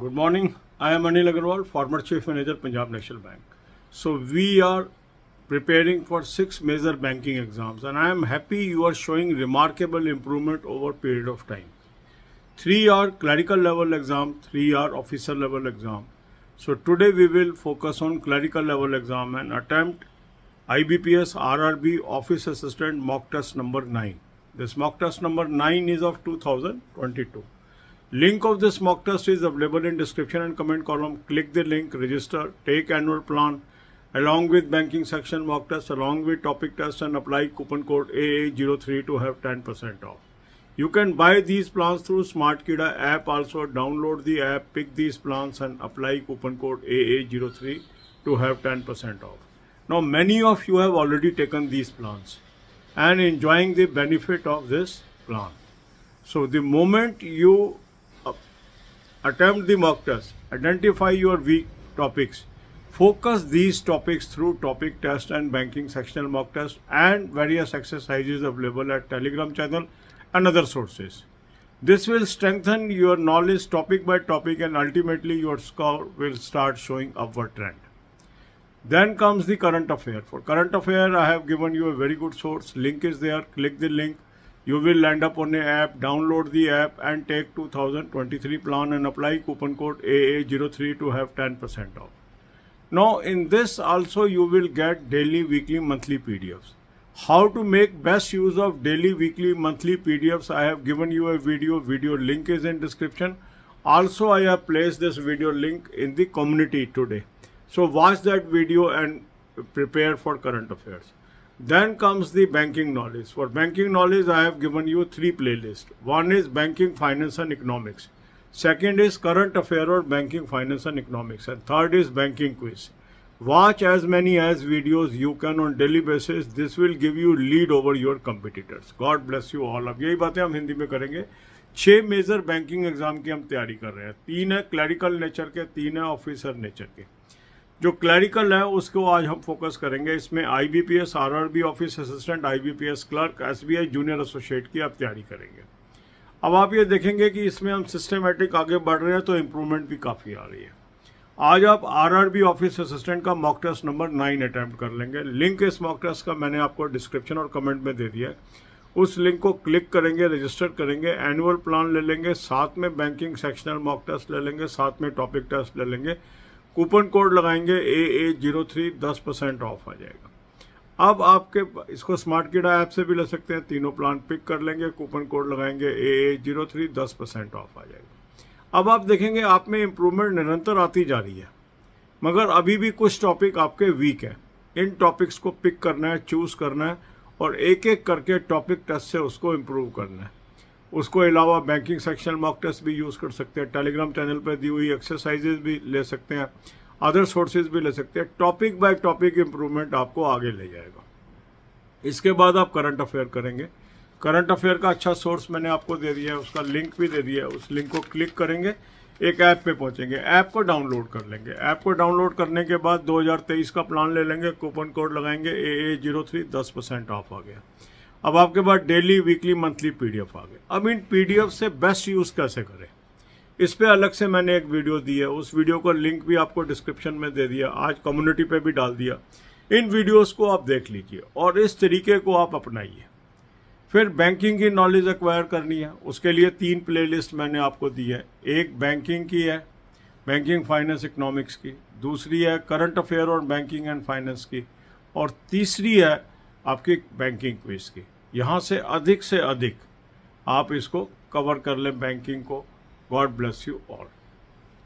Good morning. I am Anil Agarwal, former Chief Manager, Punjab National Bank. So we are preparing for six major banking exams and I am happy you are showing remarkable improvement over period of time. Three are clerical level exam, three are officer level exam. So today we will focus on clerical level exam and attempt IBPS RRB Office Assistant Mock Test number 9. This mock test number 9 is of 2022. Link of this mock test is available in description and comment column. Click the link, register, take annual plan along with banking section mock test, along with topic test and apply coupon code AA03 to have 10% off. You can buy these plans through SmartKida app also. Download the app, pick these plans and apply coupon code AA03 to have 10% off. Now many of you have already taken these plans and enjoying the benefit of this plan. So the moment you Attempt the mock test. Identify your weak topics. Focus these topics through topic test and banking sectional mock test and various exercises available at Telegram channel and other sources. This will strengthen your knowledge topic by topic and ultimately your score will start showing upward trend. Then comes the current affair. For current affair, I have given you a very good source. Link is there. Click the link. You will land up on the app, download the app and take 2023 plan and apply coupon code AA03 to have 10% off. Now in this also you will get daily, weekly, monthly PDFs. How to make best use of daily, weekly, monthly PDFs I have given you a video, video link is in description. Also I have placed this video link in the community today. So watch that video and prepare for current affairs. Then comes the banking knowledge. For banking knowledge, I have given you three playlists. One is banking, finance and economics. Second is current affair or banking, finance and economics. And third is banking quiz. Watch as many as videos you can on daily basis. This will give you lead over your competitors. God bless you all. ab yahi baatein hum hindi mein karenge छह major banking exam की हम तैयारी कर रहे हैं तीन है clerical nature के तीन है ऑफिसर नेचर के जो क्लरिकल है उसको आज हम फोकस करेंगे इसमें IBPS RRB office assistant IBPS clerk SBI junior associate की आप तैयारी करेंगे अब आप ये देखेंगे कि इसमें हम सिस्टमेटिक आगे बढ़ रहे हैं तो इम्प्रूवमेंट भी काफ़ी आ रही है आज आप आरआरबी ऑफिस असिस्टेंट का mock test number nine attempt कर लेंगे लिंक इस मॉक टेस्ट का मैंने आपको डिस्क्रिप्शन और कमेंट में दे दिया है उस लिंक को क्लिक करेंगे रजिस्टर करेंगे एनुअल प्लान ले लेंगे साथ में बैंकिंग सेक्शनल मॉक टेस्ट ले लेंगे साथ में टॉपिक टेस्ट ले लेंगे कूपन कोड लगाएंगे ए ए जीरो थ्री दस परसेंट ऑफ आ जाएगा अब आपके इसको स्मार्ट कीड़ा ऐप से भी ले सकते हैं तीनों प्लान पिक कर लेंगे कूपन कोड लगाएंगे ए ए जीरो थ्री दस परसेंट ऑफ आ जाएगा अब आप देखेंगे आप में इम्प्रूवमेंट निरंतर आती जा रही है मगर अभी भी कुछ टॉपिक आपके वीक हैं इन टॉपिक्स को पिक करना है चूज़ करना है और एक एक करके टॉपिक टेस्ट से उसको इम्प्रूव करना है उसको अलावा बैंकिंग सेक्शन मॉक टेस्ट भी यूज़ कर सकते हैं टेलीग्राम चैनल पर दी हुई एक्सरसाइजेज भी ले सकते हैं अदर सोर्सेज भी ले सकते हैं टॉपिक बाय टॉपिक इम्प्रूवमेंट आपको आगे ले जाएगा इसके बाद आप करंट अफेयर करेंगे करंट अफेयर का अच्छा सोर्स मैंने आपको दे दिया है उसका लिंक भी दे दिया है उस लिंक को क्लिक करेंगे एक ऐप पे पहुंचेंगे ऐप को डाउनलोड कर लेंगे ऐप को डाउनलोड करने के बाद 2023 का प्लान ले लेंगे कूपन कोड लगाएंगे ए ए जीरो थ्री दस परसेंट ऑफ आ गया अब आपके पास डेली वीकली मंथली पीडीएफ आ गए अब इन पीडीएफ से बेस्ट यूज़ कैसे करें इस पर अलग से मैंने एक वीडियो दी है उस वीडियो का लिंक भी आपको डिस्क्रिप्शन में दे दिया आज कम्युनिटी पे भी डाल दिया इन वीडियोस को आप देख लीजिए और इस तरीके को आप अपनाइए फिर बैंकिंग की नॉलेज एक्वायर करनी है उसके लिए तीन प्लेलिस्ट मैंने आपको दी है एक बैंकिंग की है बैंकिंग फाइनेंस इकोनॉमिक्स की दूसरी है करंट अफेयर और बैंकिंग एंड फाइनेंस की और तीसरी है आपकी बैंकिंग क्विज की यहाँ से अधिक से अधिक आप इसको कवर कर लें बैंकिंग को गॉड ब्लेस यू ऑल